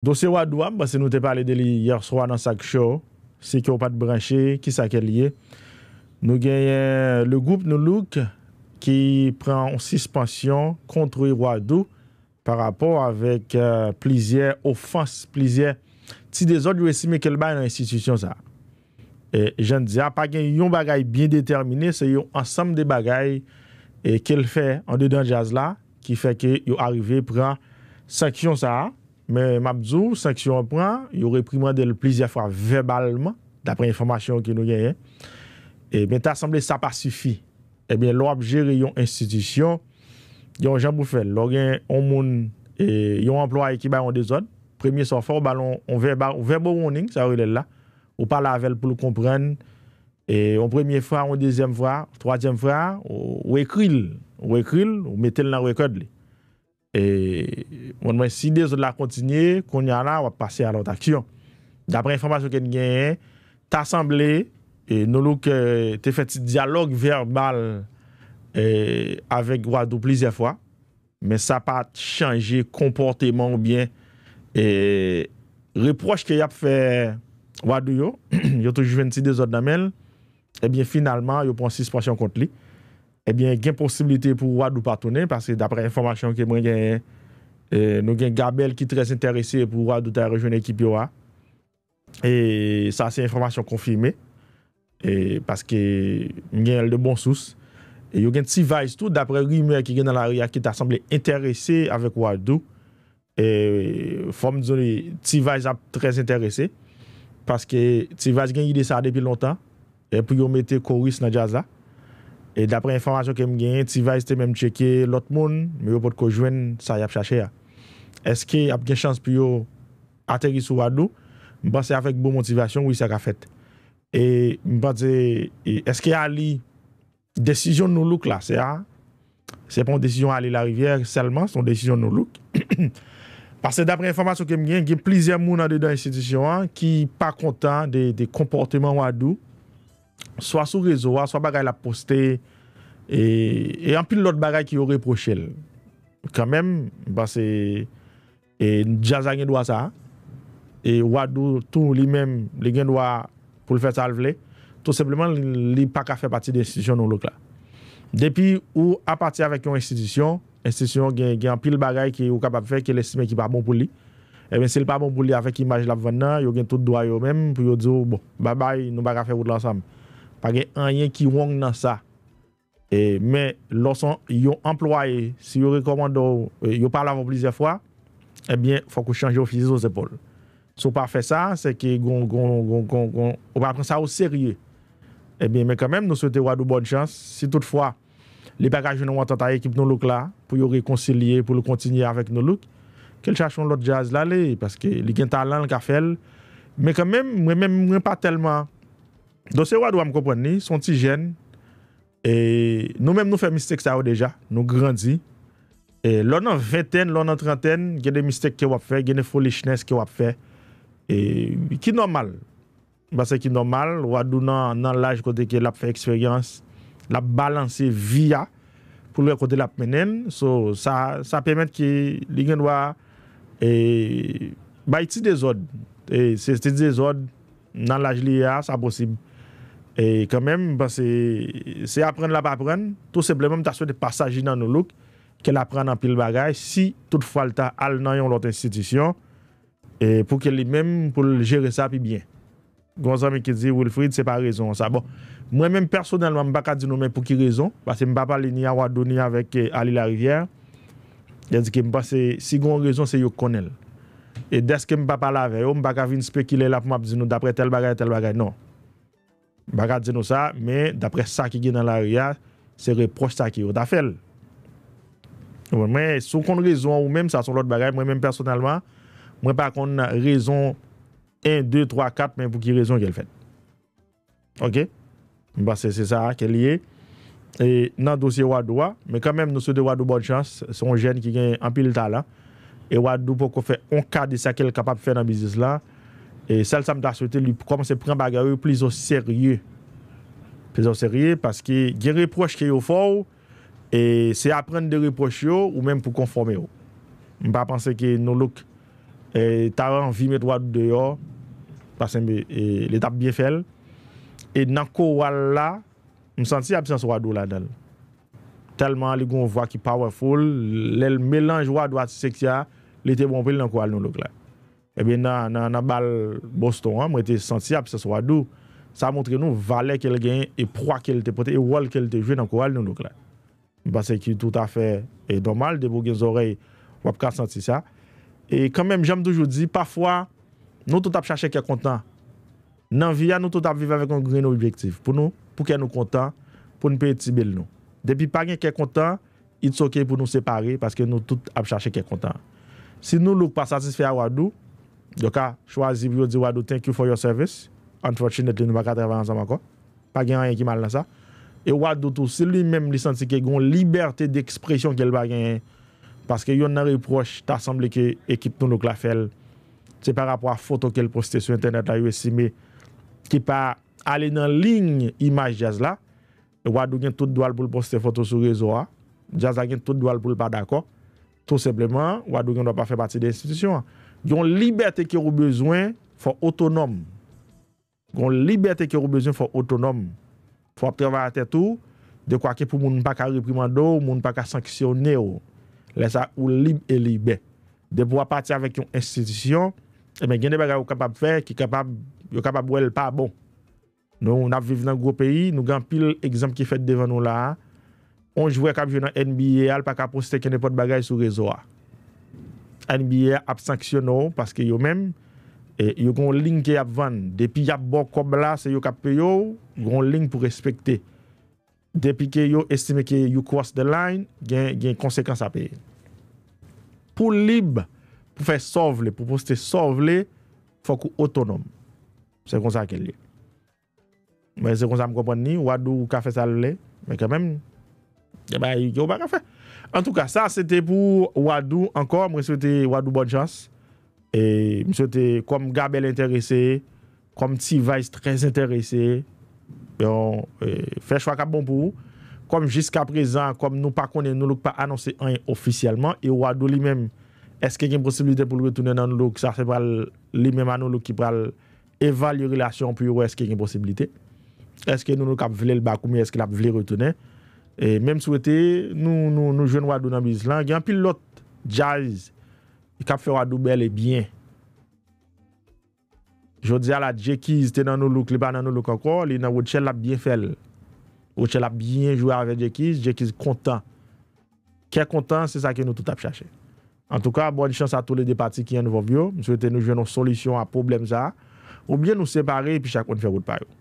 Dosye wadou am, basen nou te pale deli yerswa nan sak chou, se ki ou pat branshe, ki sa ke liye, nou genye le goup nou luk ki pren on sispansyon kontroui wadou par rapport avek plizye, ofans, plizye, ti de zot jou esime kel bay nan institisyon sa. E jen diya, pa gen yon bagay bin determine, se yon ansam de bagay ke l fe an de dan jaz la, ki fe ke yon arive pren sak chou sa a, Men Mabzou, sanksyon pran, yon reprimande l plizye fwa verbalman, dapre informasyon ki nou genyen, e ben ta asamble sa pasifi. E ben l wap jere yon institisyon, yon jan pou fwen, l w gen yon moun, e, yon emplwa ekibay yon de zon, premye san fwa ou balon, ou verbo woning, sa ou lè la, ou pala avèl pou l kompren, e yon premye fwa, yon dezèm fwa, trwadyèm fwa, ou ekril, ou ekril, ou metel nan rekod lè. e mwen mwen si de zo la kontinye kon yana wap pase alot akyon dapre informasyon ken genye ta asamble e, e, te fet diyalog verbal e, avek wadou plize fwa men sa pat chanje komporteman ou bien reproche ke yap fe wadou yo yo tou juvensi de zo damel e bien finalman yo pon 6 pwasyon kont li ebyen eh gen posibilite pou Wadou Patounen paske dapre informasyon ke mwen eh, gen nou gen Gabel ki trez interese pou Wadou ta rejon ekip yo a e sa se informasyon konfirme paske gen el de bon sous, yo gen Tivaj tout dapre rime ki gen nan la ria ki ta semble interese avèk Wadou e fòm di zon Tivaj ap trez interese paske Tivaj gen yi desade epi lontan, epi yo mette Kouris Ndjaza E d'apre informasyon kem gen, ti va este menm cheke lot moun, me yo pot kojwen sa yap chache ya. Eske ap gen chans pi yo ateris ou wadou, mba se afek bon motivasyon, oui se ka fet. E mba ze, e, eske a li desisyon nou luk la, se a? Se pon desisyon a li la rivyer, selman son desisyon nou luk. Pase d'apre informasyon kem gen, gen plizye moun a de dan institisyon an, ki pa kontan de komporteman wadou, Swa sou rezo wa, swa bagay la poste, e anpil lot bagay ki yo reproche el. Kan men, bas e, e jazan gen do a sa, e wadou tou li men, li gen do a pou l'fète al vle, tou seplemen li pa ka fè pati de institisyon nou lòk la. Depi ou a pati avèk yon institisyon, institisyon gen anpil bagay ki yo kapap fè, ki l'estime ki pa bon pou li, e ben se li pa bon pou li avèk ki maj la vènen, yo gen tout do a yo men, pou yo dzo, bo, ba bay, nou ba ka fè vòt l'ansam. Pake an yon ki wong nan sa. E, men, loson yon employe, si yon rekomando, e, yon parlavan plizye fwa, e eh bin, fwa kou chanje yon fizyo zepol. Sou pa fe sa, se ke gong, gong, gong, gong, gong, ou pa pren sa ou serye. E eh bin, men, kamen, nou sou te wadou bon chans, si toutfwa, li bagaj yon wantan ta ekip nou luk la, pou yon rekoncilie, pou luk kontinye avek nou luk, ke l chachon lot jaz la le, paske li gen talan l ka fel, men, kamen, mwen mwen mwen pa telman, Dosye wad wam kompwenni, son ti jen, e, nou menm nou fè mistèk sa ou deja, nou grandi, e, lò nan 20, lò nan 30, genè mistèk ke wap fè, genè folichnes ke wap fè, e, ki normal. Basè ki normal, wad nou nan laj kote ke wap fè eksperyans, wap balansi via pou lò kote wap menen, so sa pèmèt ki ligen wap bay ti dezod, se ti dezod nan laj li ya, sa posib. E kon men, se apren la pa apren, tout seplemen ta sepe de pasajin nan nou louk, ke la apren nan pil bagay, si tout fwalta al nan yon lote institisyon, pou ke li men pou jere sa pi bien. Gon zan mi ki di Wilfried, se pa rezon sa. Bon, mwen men personelman, m baka di nou men pou ki rezon, se m bapa li ni euh, a wadou ni avek Ali Larivier, ya di ki m basi, si gon rezon, se yo konel. E deske m bapa la veyo, m baka vin spekile la pou m ap di nou, dapre tel bagay, tel bagay, non. Bagat zen nou sa, men dapre sa ki gen nan la riyan, se reproche sa ki yo ta fel. Bon, mwen sou kon rizon ou menm sa son lot bagay, mwen menm personelman, mwen pa kon rizon 1, 2, 3, 4, menm pou ki rizon gen l fèt. Ok? Mwen ba se se sa ke liye. E nan dosye wadouwa, men kame mwen nou se de wadouw bon chans, se on jen ki gen anpil ta la, e wadouw pou ko fè on ka di sa ke l kapap fè nan bizis la, Sel sa m da swete li komanse pren bagay ou plis ou serye. Plis ou serye, paske gen reproche ki yo faw, se apren de reproche yo ou menm pou konforme yo. M pa panse ki nou luk taran vi met wadou deyo, pasen be letap biye fel, e nan kowal la, m santi absens wadou la den. Telman li goun vwa ki powerful, lel melanj wadou ati seksya, li te bonpil nan kowal nou luk la. Ebe eh nan bal boston an Mwen te senti ap ses wadou Sa montre nou valè ke l gen E proa ke l te pote E wol ke l te jve nan kou al nou luk la Basè ki tout afe e domal De pou gen zorey wap ka senti sa E kamem jem toujou di Parfwa nou tout ap chache ke kontan Nan viya nou tout ap vive Avèk an gri nou objektif Pou nou pou ke nou kontan Pou nou pe etibel nou Depi pa gen ke kontan It's ok pou nou separe Paske nou tout ap chache ke kontan Si nou luk pa satisfè a wadou Yo ka chwazi biyo di wadou thank you for your service Unfortunately nou ba katrevan anzaman kon Pa gen an yon ki mal nan sa E wadou tou se li men li santi ke Gon liberte d'ekspresyon ke l ba gen Paske yon nan reproche Ta asamble ke ekip nou nou kla fel Se par rapwa foto ke l poste Sou internet la yon si me Ki pa ale nan ling Imaj jazz la Wadou gen tout dwal pou l poste foto sou rezo a Jazz la gen tout dwal pou l pa dako Tout sepleman wadou gen dwa pa fe pati De institisyon an Yon liberte ki ou bezwen, fwa otonom. Yon liberte ki ou bezwen, fwa otonom. Fwa ap traval ate tou, de kwa ke pou moun pa ka reprimando, moun pa ka sanksyonero. Le sa ou lib e libe. De pou apati avèk yon institisyon, e mwen gen de bagay ou kapab fè, ki kapab, yo kapab wèl pa bon. Nou, nou nap vive nan gwo peyi, nou gen pil ekzamp ki fèt devan nou la. On jvè kap jve nan NBA, al pa kap poste ken ne pot bagay sou rezo a. an biye ap sanksyon nou, paske yo men, e, yo kon ling ki ap van, depi yap bo kob la se yo kap pe yo, yo kon ling pou respekte. Depi ki yo estime ki yo cross the line, gen konsekans ap pe. Po lib, pou fè sov le, pou poste sov le, fòk ou otonom. Se kon sa akè li. Mwen se kon sa m kompon ni, wadou ka fè sal le, mwen kemen mwen. En tout ka, sa se te pou Wadou, ankon, mwen se wete Wadou Bonchance Mwen se wete, kom Gabel interese Kom Tivais trez interese Fè chwa kap bon, bon pou Kom jiska prezant Kom nou pa konen, nou luk pa anonse Anye ofisialman, e Wadou li men Eske gen posibilite pou luk retune nan luk Sa se pral, li men man luk Ki pral, eval yu relasyon Puy ou eske gen posibilite Eske nou luk ap vle l bakou, mi eske l ap vle retune E Mèm souwete nou jwen wadou nan bizlang, yon pilot jaz, yon kap fè wadou bel e byen. Jou dè la, Jekis te nan nou louk, li pa nan nou louk anko, li nan wot chèl ap byen fèl. Wot chèl ap byen jwè avè Jekis, Jekis kontan. Kè kontan, sè sa ki nou tout ap chache. An tou ka, bonj chans a tou le de pati ki yon nou vop yo. Mèm souwete nou jwen nou solisyon a problem za, oubyen nou separe, pi chakon fè wot payo.